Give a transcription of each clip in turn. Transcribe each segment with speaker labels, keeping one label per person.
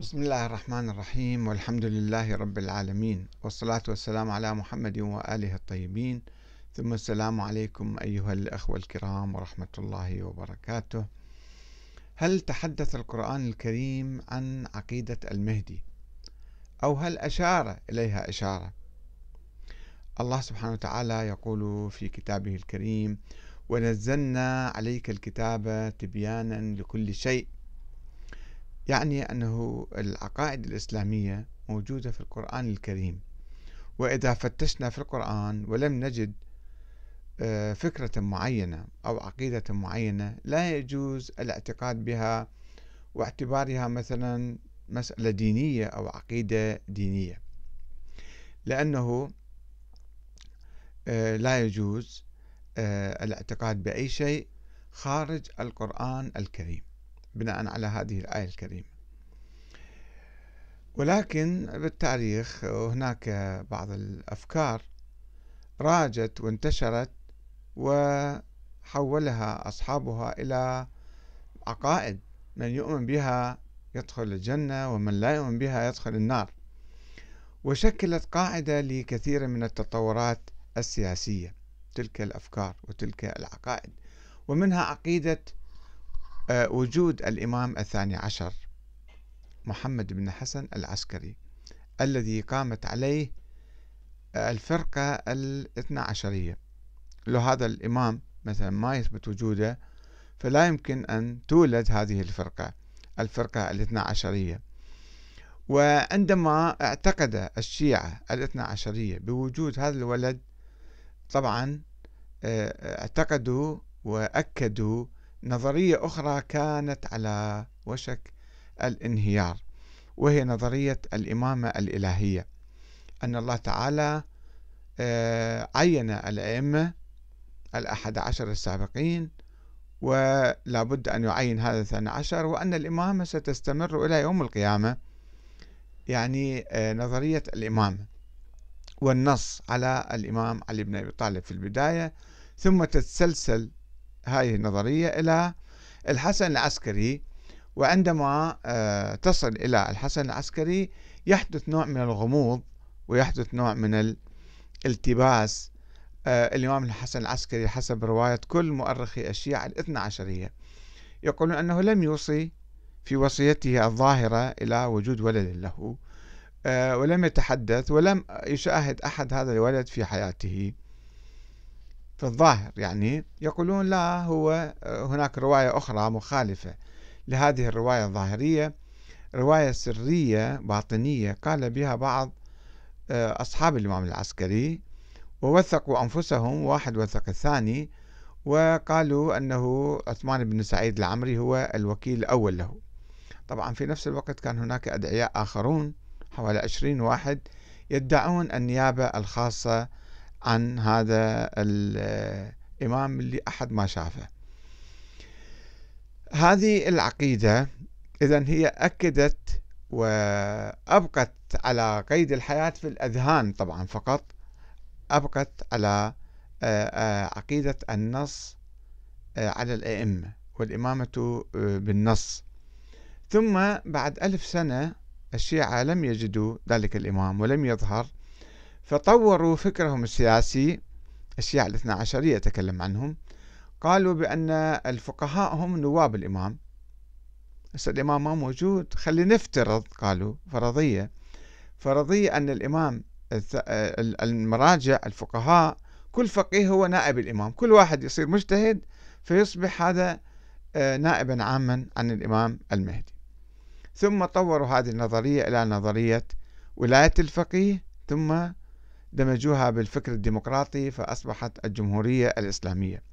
Speaker 1: بسم الله الرحمن الرحيم والحمد لله رب العالمين والصلاة والسلام على محمد وآله الطيبين ثم السلام عليكم أيها الأخوة الكرام ورحمة الله وبركاته هل تحدث القرآن الكريم عن عقيدة المهدي أو هل أشار إليها إشارة الله سبحانه وتعالى يقول في كتابه الكريم ونزلنا عليك الكتاب تبيانا لكل شيء يعني أنه العقائد الإسلامية موجودة في القرآن الكريم وإذا فتشنا في القرآن ولم نجد آه، فكرة معينة أو عقيدة معينة لا يجوز الاعتقاد بها واعتبارها مثلا مسألة دينية أو عقيدة دينية لأنه آه، لا يجوز آه، الاعتقاد بأي شيء خارج القرآن الكريم بناء على هذه الآية الكريمة ولكن بالتاريخ هناك بعض الأفكار راجت وانتشرت وحولها أصحابها إلى عقائد من يؤمن بها يدخل الجنة ومن لا يؤمن بها يدخل النار وشكلت قاعدة لكثير من التطورات السياسية تلك الأفكار وتلك العقائد ومنها عقيدة آه، وجود الإمام الثاني عشر محمد بن حسن العسكري الذي قامت عليه الفرقة الاثنى عشرية لو هذا الإمام مثلا ما يثبت وجوده فلا يمكن أن تولد هذه الفرقة الفرقة الاثنى عشرية وعندما اعتقد الشيعة الاثنى عشرية بوجود هذا الولد طبعا آه، اعتقدوا وأكدوا نظرية أخرى كانت على وشك الانهيار وهي نظرية الإمامة الإلهية أن الله تعالى آه، عين الأئمة الأحد عشر السابقين ولا بد أن يعين هذا الثاني عشر وأن الإمامة ستستمر إلى يوم القيامة يعني آه، نظرية الإمامة والنص على الإمام علي بن أبي طالب في البداية ثم تتسلسل هذه النظرية إلى الحسن العسكري وعندما آه، تصل إلى الحسن العسكري يحدث نوع من الغموض ويحدث نوع من الالتباس آه، الإمام الحسن العسكري حسب رواية كل مؤرخي الشيعة الاثنى عشرية يقولون أنه لم يوصي في وصيته الظاهرة إلى وجود ولد له آه، ولم يتحدث ولم يشاهد أحد هذا الولد في حياته في الظاهر يعني يقولون لا هو هناك رواية أخرى مخالفة لهذه الرواية الظاهرية رواية سرية باطنية قال بها بعض آه، أصحاب الإمام العسكري ووثقوا أنفسهم واحد وثق الثاني وقالوا أنه عثمان بن سعيد العمري هو الوكيل الأول له طبعا في نفس الوقت كان هناك أدعياء آخرون حوالي عشرين واحد يدعون النيابة الخاصة عن هذا الإمام آه، اللي أحد ما شافه هذه العقيدة إذا هي أكدت وأبقت على قيد الحياة في الأذهان طبعا فقط أبقت على آه، آه، عقيدة النص آه، على الأئمة والإمامة بالنص ثم بعد ألف سنة الشيعة لم يجدوا ذلك الإمام ولم يظهر فطوروا فكرهم السياسي الشيعة الاثنى عشرية أتكلم عنهم قالوا بأن الفقهاء هم نواب الإمام هسه الإمام ما موجود خلي نفترض قالوا فرضية فرضية أن الإمام المراجع الفقهاء كل فقيه هو نائب الإمام كل واحد يصير مجتهد فيصبح هذا آه، نائبا عاما عن الإمام المهدي ثم طوروا هذه النظرية إلى نظرية ولاية الفقيه ثم دمجوها بالفكر الديمقراطي فأصبحت الجمهورية الإسلامية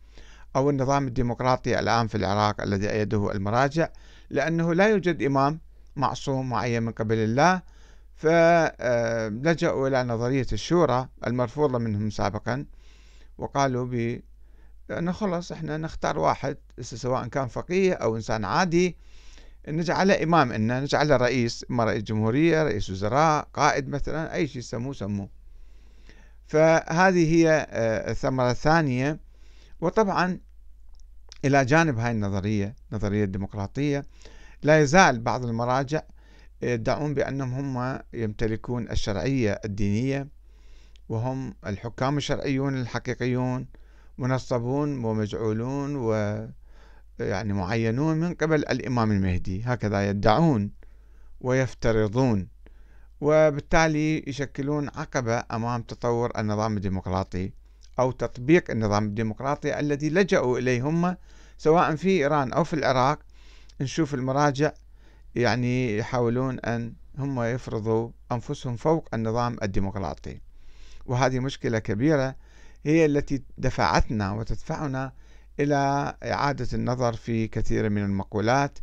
Speaker 1: أو النظام الديمقراطي الآن في العراق الذي أيده المراجع لأنه لا يوجد إمام معصوم معين من قبل الله فلجأوا آه، إلى نظرية الشورى المرفوضة منهم سابقا وقالوا ب أنه خلص احنا نختار واحد سواء كان فقيه أو إنسان عادي نجعله إمام إنه نجعله رئيس إما رئيس جمهورية رئيس وزراء قائد مثلا أي شيء يسموه سموه فهذه هي آه، الثمرة الثانية وطبعا إلى جانب هاي النظرية نظرية الديمقراطية لا يزال بعض المراجع يدعون بأنهم هم يمتلكون الشرعية الدينية وهم الحكام الشرعيون الحقيقيون منصبون ومجعولون و يعني معينون من قبل الإمام المهدي هكذا يدعون ويفترضون وبالتالي يشكلون عقبة أمام تطور النظام الديمقراطي أو تطبيق النظام الديمقراطي الذي لجأوا إليه هم سواء في إيران أو في العراق نشوف المراجع يعني يحاولون أن هم يفرضوا أنفسهم فوق النظام الديمقراطي وهذه مشكلة كبيرة هي التي دفعتنا وتدفعنا إلى إعادة النظر في كثير من المقولات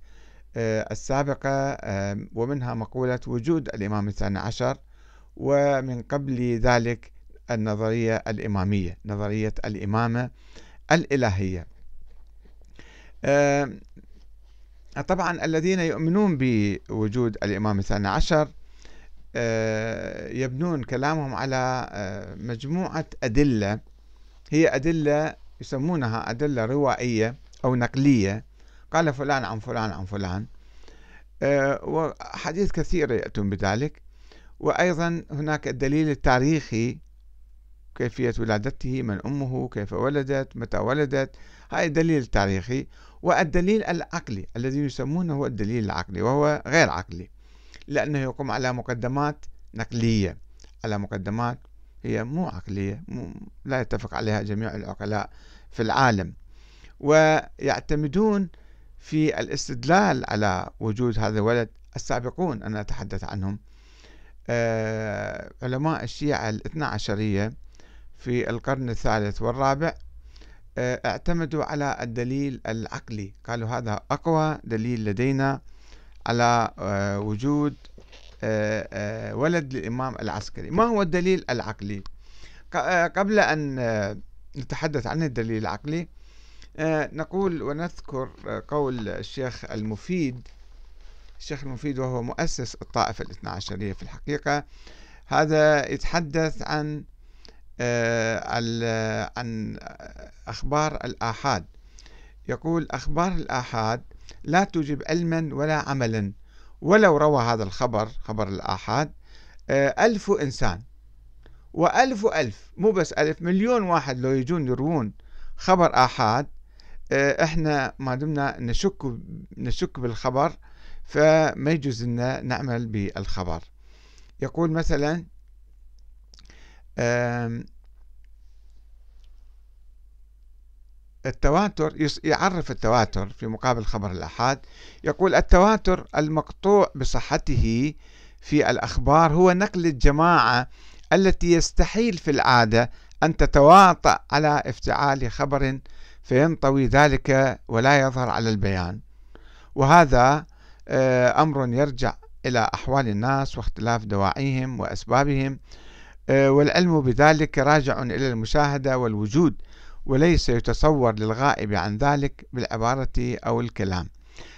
Speaker 1: آه، السابقة آه، ومنها مقولة وجود الإمام الثاني عشر ومن قبل ذلك النظرية الإمامية نظرية الإمامة الإلهية طبعا الذين يؤمنون بوجود الإمام الثاني عشر آه، يبنون كلامهم على آه، مجموعة أدلة هي أدلة يسمونها أدلة روائية أو نقلية قال فلان عن فلان عن فلان آه، وحديث كثير يأتون بذلك وأيضا هناك الدليل التاريخي كيفية ولادته من أمه كيف ولدت متى ولدت هاي الدليل التاريخي والدليل العقلي الذي يسمونه الدليل العقلي وهو غير عقلي لأنه يقوم على مقدمات نقلية على مقدمات هي مو عقلية مو لا يتفق عليها جميع العقلاء في العالم ويعتمدون في الاستدلال على وجود هذا الولد السابقون أنا أتحدث عنهم أه علماء الشيعة الاثنى عشرية في القرن الثالث والرابع آه، اعتمدوا على الدليل العقلي قالوا هذا أقوى دليل لدينا على آه، وجود آه، ولد للإمام العسكري ما هو الدليل العقلي قبل أن نتحدث عن الدليل العقلي نقول ونذكر قول الشيخ المفيد الشيخ المفيد وهو مؤسس الطائفة الاثنى عشرية في الحقيقة هذا يتحدث عن آه، آه، عن أخبار الآحاد يقول أخبار الآحاد لا توجب علما ولا عملا ولو روى هذا الخبر خبر الآحاد آه، ألف إنسان وألف ألف مو بس ألف مليون واحد لو يجون يروون خبر آحاد إحنا ما دمنا نشك نشك بالخبر فما يجوز لنا نعمل بالخبر يقول مثلا التواتر يعرف التواتر في مقابل خبر الآحاد يقول التواتر المقطوع بصحته في الأخبار هو نقل الجماعة التي يستحيل في العادة أن تتواطأ على افتعال خبر فينطوي ذلك ولا يظهر على البيان وهذا آه، أمر يرجع إلى أحوال الناس واختلاف دواعيهم وأسبابهم آه، والعلم بذلك راجع إلى المشاهدة والوجود وليس يتصور للغائب عن ذلك بالعبارة أو الكلام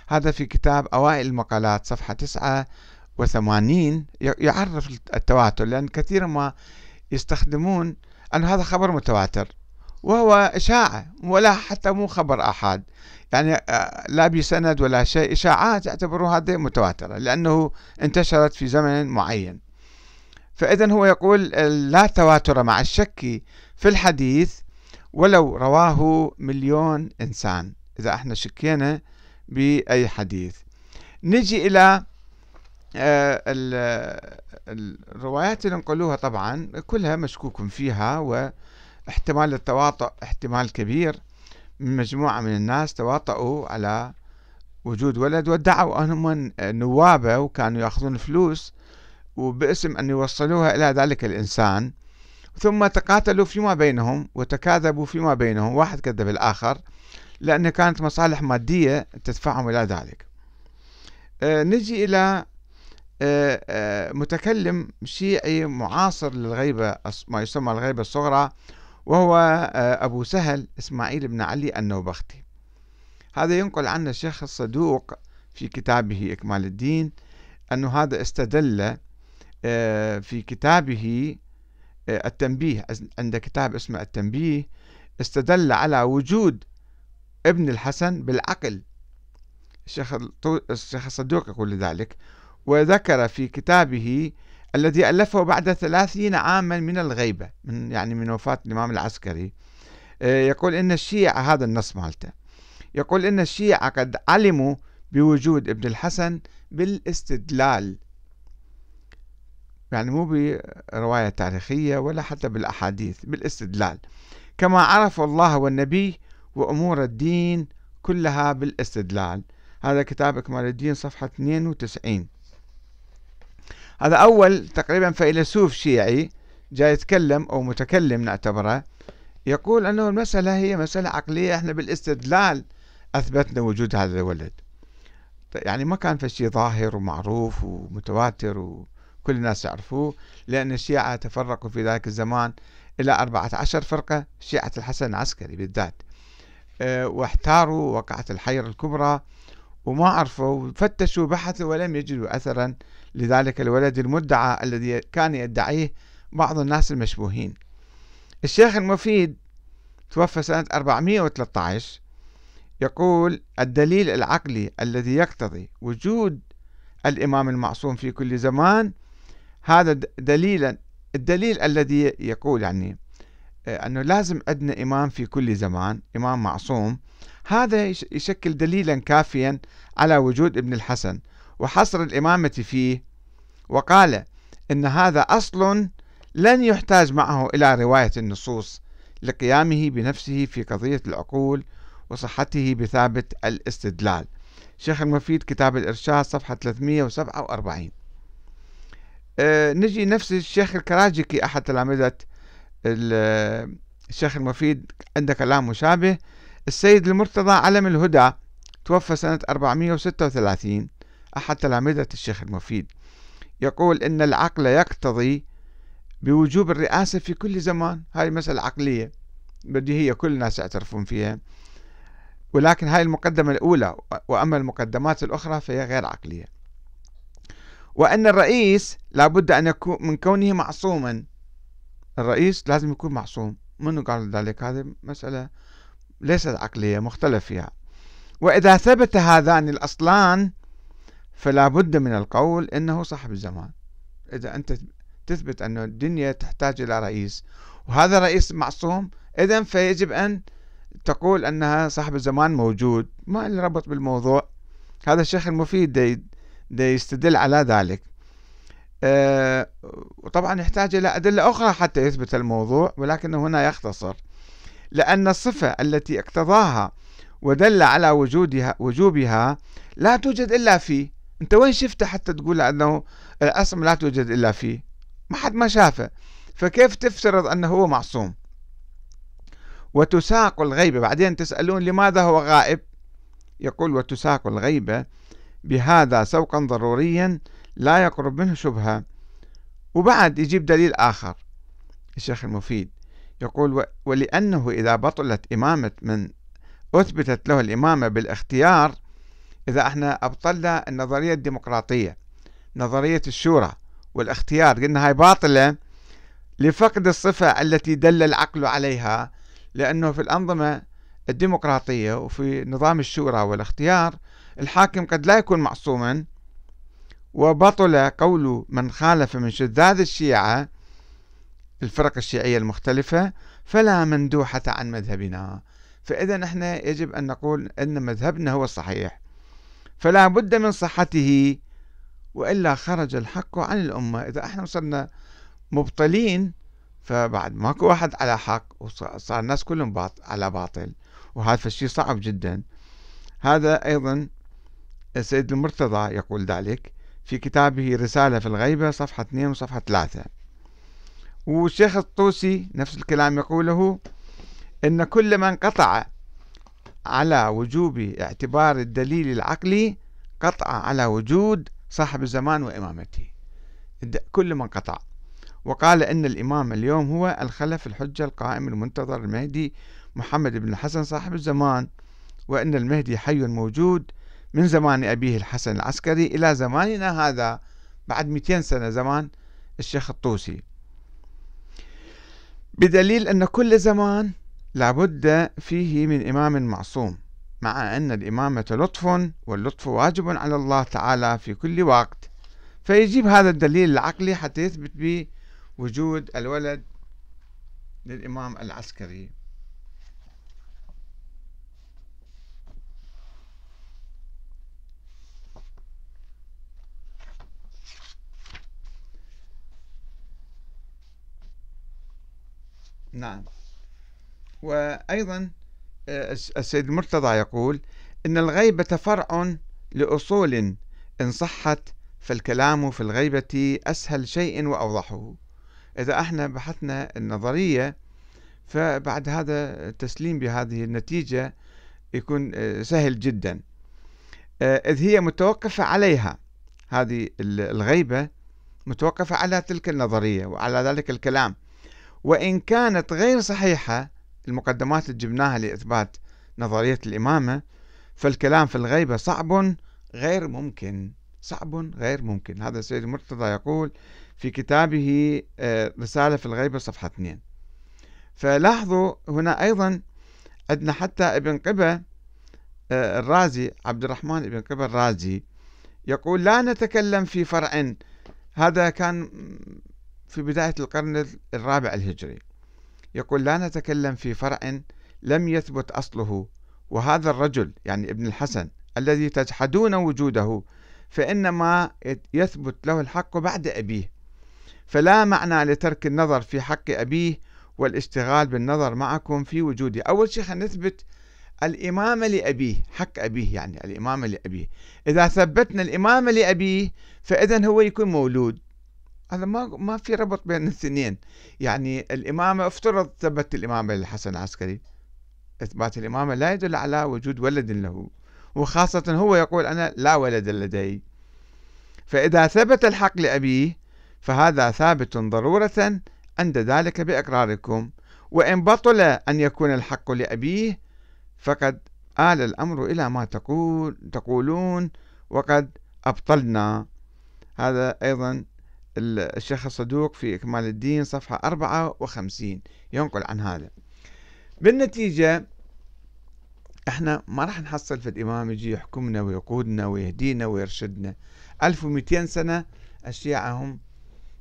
Speaker 1: هذا في كتاب أوائل المقالات صفحة 89 يعرف التواتر لأن كثيرا ما يستخدمون أن هذا خبر متواتر وهو إشاعة ولا حتى مو خبر أحد يعني آه، لا بسند ولا شيء إشاعات يعتبروا هذه متواترة لأنه انتشرت في زمن معين فإذا هو يقول لا تواتر مع الشك في الحديث ولو رواه مليون إنسان إذا احنا شكينا بأي حديث نجي إلى آه، الروايات اللي نقولوها طبعا كلها مشكوك فيها واحتمال التواطؤ احتمال كبير من مجموعة من الناس تواطؤوا على وجود ولد وادعوا أنهم نوابة وكانوا يأخذون فلوس وباسم أن يوصلوها إلى ذلك الإنسان ثم تقاتلوا فيما بينهم وتكاذبوا فيما بينهم واحد كذب الآخر لأن كانت مصالح مادية تدفعهم إلى ذلك أه نجي إلى أه أه متكلم شيعي معاصر للغيبة ما يسمى الغيبة الصغرى وهو آه، أبو سهل إسماعيل بن علي النوبختي هذا ينقل عنه الشيخ الصدوق في كتابه إكمال الدين أنه هذا استدل آه، في كتابه آه، التنبيه عند كتاب اسمه التنبيه استدل على وجود ابن الحسن بالعقل الشيخ الشيخ الصدوق يقول ذلك وذكر في كتابه الذي ألفه بعد ثلاثين عاما من الغيبة من يعني من وفاة الإمام العسكري آه، يقول إن الشيعة هذا النص مالته يقول إن الشيعة قد علموا بوجود ابن الحسن بالاستدلال يعني مو برواية تاريخية ولا حتى بالأحاديث بالاستدلال كما عرفوا الله والنبي وأمور الدين كلها بالاستدلال هذا كتاب إكمال الدين صفحة 92 هذا أول تقريبا فيلسوف شيعي جاي يتكلم أو متكلم نعتبره يقول أنه المسألة هي مسألة عقلية احنا بالاستدلال أثبتنا وجود هذا الولد يعني ما كان في شيء ظاهر ومعروف ومتواتر و... كل الناس يعرفوه لأن الشيعة تفرقوا في ذلك الزمان إلى 14 فرقة شيعة الحسن العسكري بالذات آه، واحتاروا وقعة الحيرة الكبرى وما عرفوا فتشوا بحثوا ولم يجدوا أثرا لذلك الولد المدعى الذي كان يدعيه بعض الناس المشبوهين الشيخ المفيد توفى سنة 413 يقول الدليل العقلي الذي يقتضي وجود الإمام المعصوم في كل زمان هذا دليلا الدليل الذي يقول يعني أنه لازم عندنا إمام في كل زمان إمام معصوم هذا يشكل دليلا كافيا على وجود ابن الحسن وحصر الإمامة فيه وقال إن هذا أصل لن يحتاج معه إلى رواية النصوص لقيامه بنفسه في قضية العقول وصحته بثابت الاستدلال شيخ المفيد كتاب الإرشاد صفحة 347 آه، نجي نفس الشيخ الكراجكي أحد تلامذة الشيخ المفيد عنده كلام مشابه السيد المرتضى علم الهدى توفى سنة 436 أحد تلامذة الشيخ المفيد يقول إن العقل يقتضي بوجوب الرئاسة في كل زمان هاي مسألة عقلية بديهية كل الناس يعترفون فيها ولكن هاي المقدمة الأولى وأما المقدمات الأخرى فهي غير عقلية وأن الرئيس لابد أن يكون من كونه معصوما الرئيس لازم يكون معصوم من قال ذلك هذه مسألة ليست عقلية مختلف فيها وإذا ثبت هذان الأصلان فلا بد من القول إنه صاحب الزمان إذا أنت تثبت أن الدنيا تحتاج إلى رئيس وهذا رئيس معصوم إذا فيجب أن تقول أنها صاحب الزمان موجود ما اللي ربط بالموضوع هذا الشيخ المفيد ليستدل على ذلك أه وطبعا يحتاج إلى أدلة أخرى حتى يثبت الموضوع ولكن هنا يختصر لأن الصفة التي اقتضاها ودل على وجودها وجوبها لا توجد إلا فيه أنت وين شفته حتى تقول أنه الأصم لا توجد إلا فيه ما حد ما شافه فكيف تفترض أنه هو معصوم وتساق الغيبة بعدين تسألون لماذا هو غائب يقول وتساق الغيبة بهذا سوقا ضروريا لا يقرب منه شبهة وبعد يجيب دليل آخر الشيخ المفيد يقول ولأنه إذا بطلت إمامة من أثبتت له الإمامة بالاختيار إذا احنا أبطلنا النظرية الديمقراطية نظرية الشورى والاختيار قلنا هاي باطلة لفقد الصفة التي دل العقل عليها لأنه في الأنظمة الديمقراطية وفي نظام الشورى والاختيار الحاكم قد لا يكون معصوما وبطل قول من خالف من شذاذ الشيعة الفرق الشيعية المختلفة فلا مندوحة عن مذهبنا فإذا نحن يجب أن نقول أن مذهبنا هو الصحيح فلا بد من صحته وإلا خرج الحق عن الأمة إذا إحنا صرنا مبطلين فبعد ماكو واحد على حق وصار الناس كلهم على باطل وهذا الشيء صعب جدا هذا أيضا السيد المرتضى يقول ذلك في كتابه رسالة في الغيبة صفحة 2 وصفحة 3 والشيخ الطوسي نفس الكلام يقوله أن كل من قطع على وجوب اعتبار الدليل العقلي قطع على وجود صاحب الزمان وإمامته كل من قطع وقال أن الإمام اليوم هو الخلف الحجة القائم المنتظر المهدي محمد بن الحسن صاحب الزمان وأن المهدي حي موجود من زمان أبيه الحسن العسكري إلى زماننا هذا بعد 200 سنة زمان الشيخ الطوسي بدليل أن كل زمان لابد فيه من إمام معصوم مع أن الإمامة لطف واللطف واجب على الله تعالى في كل وقت فيجيب هذا الدليل العقلي حتى يثبت به وجود الولد للإمام العسكري نعم وأيضا آه، السيد المرتضى يقول إن الغيبة فرع لأصول إن صحت فالكلام في الغيبة أسهل شيء وأوضحه إذا احنا بحثنا النظرية فبعد هذا التسليم بهذه النتيجة يكون آه، سهل جدا آه، إذ هي متوقفة عليها هذه الغيبة متوقفة على تلك النظرية وعلى ذلك الكلام وإن كانت غير صحيحة المقدمات اللي جبناها لإثبات نظرية الإمامة فالكلام في الغيبة صعب غير ممكن صعب غير ممكن هذا السيد المرتضى يقول في كتابه آه، رسالة في الغيبة صفحة 2 فلاحظوا هنا أيضا عندنا حتى ابن قبة آه، الرازي عبد الرحمن ابن قبة الرازي يقول لا نتكلم في فرع هذا كان في بداية القرن الرابع الهجري يقول لا نتكلم في فرع لم يثبت أصله وهذا الرجل يعني ابن الحسن الذي تجحدون وجوده فإنما يثبت له الحق بعد أبيه فلا معنى لترك النظر في حق أبيه والاشتغال بالنظر معكم في وجوده أول شيء نثبت الإمامة لأبيه حق أبيه يعني الإمامة لأبيه إذا ثبتنا الإمامة لأبيه فإذا هو يكون مولود هذا ما ما في ربط بين الاثنين يعني الإمامة افترض ثبت الإمامة للحسن العسكري إثبات الإمامة لا يدل على وجود ولد له وخاصة هو يقول أنا لا ولد لدي فإذا ثبت الحق لأبيه فهذا ثابت ضرورة عند ذلك بإقراركم وإن بطل أن يكون الحق لأبيه فقد آل الأمر إلى ما تقول تقولون وقد أبطلنا هذا أيضا الشيخ الصدوق في إكمال الدين صفحة 54 ينقل عن هذا بالنتيجة احنا ما راح نحصل في الإمام يجي يحكمنا ويقودنا ويهدينا ويرشدنا 1200 سنة الشيعة هم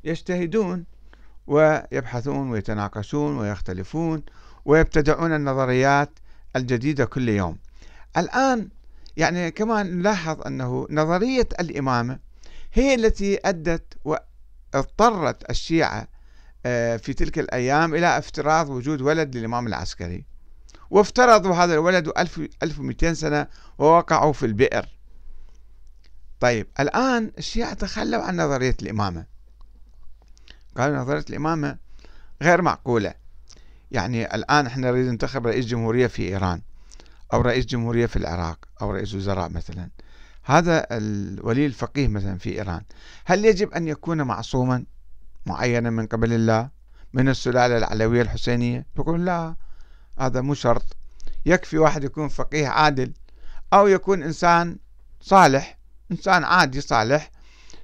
Speaker 1: يجتهدون ويبحثون ويتناقشون ويختلفون ويبتدعون النظريات الجديدة كل يوم الآن يعني كمان نلاحظ أنه نظرية الإمامة هي التي أدت اضطرت الشيعة آه، في تلك الأيام إلى افتراض وجود ولد للإمام العسكري وافترضوا هذا الولد 1200 سنة ووقعوا في البئر طيب الآن الشيعة تخلوا عن نظرية الإمامة قالوا نظرية الإمامة غير معقولة يعني الآن احنا نريد ننتخب رئيس جمهورية في إيران أو رئيس جمهورية في العراق أو رئيس وزراء مثلا هذا الولي الفقيه مثلا في إيران هل يجب أن يكون معصوما معينا من قبل الله من السلالة العلوية الحسينية يقول لا هذا مو شرط يكفي واحد يكون فقيه عادل أو يكون إنسان صالح إنسان عادي صالح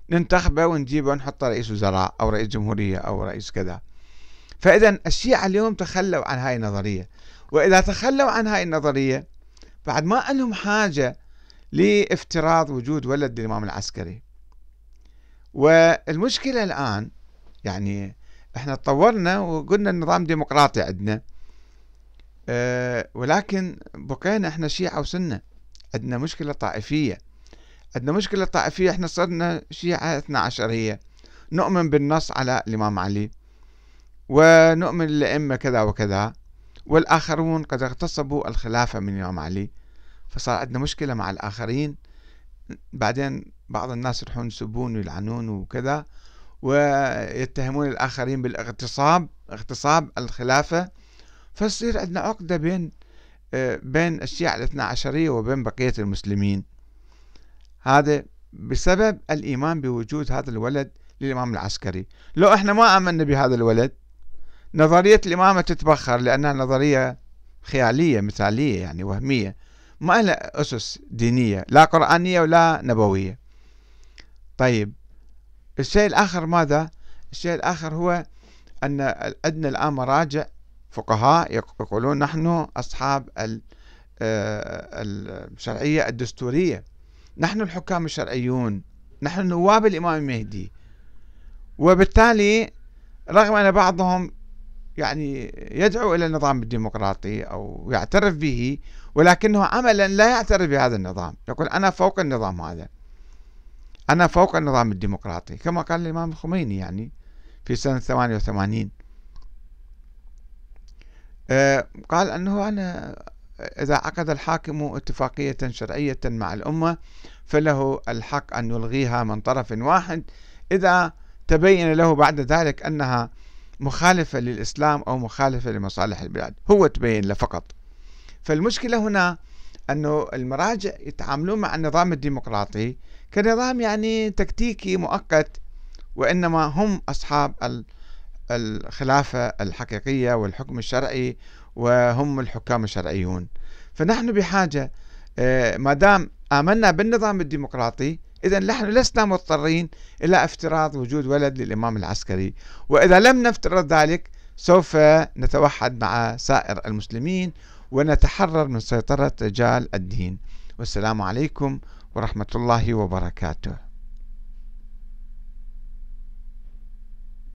Speaker 1: ننتخبه ونجيبه ونحطه رئيس وزراء أو رئيس جمهورية أو رئيس كذا فإذا الشيعة اليوم تخلوا عن هاي النظرية وإذا تخلوا عن هاي النظرية بعد ما لهم حاجة لافتراض وجود ولد الإمام العسكري والمشكلة الآن يعني احنا تطورنا وقلنا النظام ديمقراطي عندنا اه ولكن بقينا احنا شيعة وسنة عندنا مشكلة طائفية عندنا مشكلة طائفية احنا صرنا شيعة اثنا عشرية نؤمن بالنص على الإمام علي ونؤمن الأئمة كذا وكذا والآخرون قد اغتصبوا الخلافة من الإمام علي فصار عندنا مشكلة مع الآخرين بعدين بعض الناس يروحون يسبون ويلعنون وكذا ويتهمون الآخرين بالاغتصاب اغتصاب الخلافة فصير عندنا عقدة بين بين الشيعة الاثنا عشرية وبين بقية المسلمين هذا بسبب الإيمان بوجود هذا الولد للإمام العسكري لو احنا ما آمنا بهذا الولد نظرية الإمامة تتبخر لأنها نظرية خيالية مثالية يعني وهمية ما لها أسس دينية لا قرآنية ولا نبوية طيب الشيء الآخر ماذا الشيء الآخر هو أن عندنا الآن مراجع فقهاء يقولون نحن أصحاب آه، الشرعية الدستورية نحن الحكام الشرعيون نحن نواب الإمام المهدي وبالتالي رغم أن بعضهم يعني يدعو إلى النظام الديمقراطي أو يعترف به ولكنه عملا لا يعترف بهذا النظام يقول أنا فوق النظام هذا أنا فوق النظام الديمقراطي كما قال الإمام الخميني يعني في سنة 88 آه، قال أنه أنا إذا عقد الحاكم اتفاقية شرعية مع الأمة فله الحق أن يلغيها من طرف واحد إذا تبين له بعد ذلك أنها مخالفة للإسلام أو مخالفة لمصالح البلاد هو تبين له فقط فالمشكلة هنا أنه المراجع يتعاملون مع النظام الديمقراطي كنظام يعني تكتيكي مؤقت وإنما هم أصحاب الخلافة الحقيقية والحكم الشرعي وهم الحكام الشرعيون فنحن بحاجة آه، ما دام آمنا بالنظام الديمقراطي إذا نحن لسنا مضطرين إلى افتراض وجود ولد للإمام العسكري وإذا لم نفترض ذلك سوف نتوحد مع سائر المسلمين ونتحرر من سيطرة رجال الدين والسلام عليكم ورحمة الله وبركاته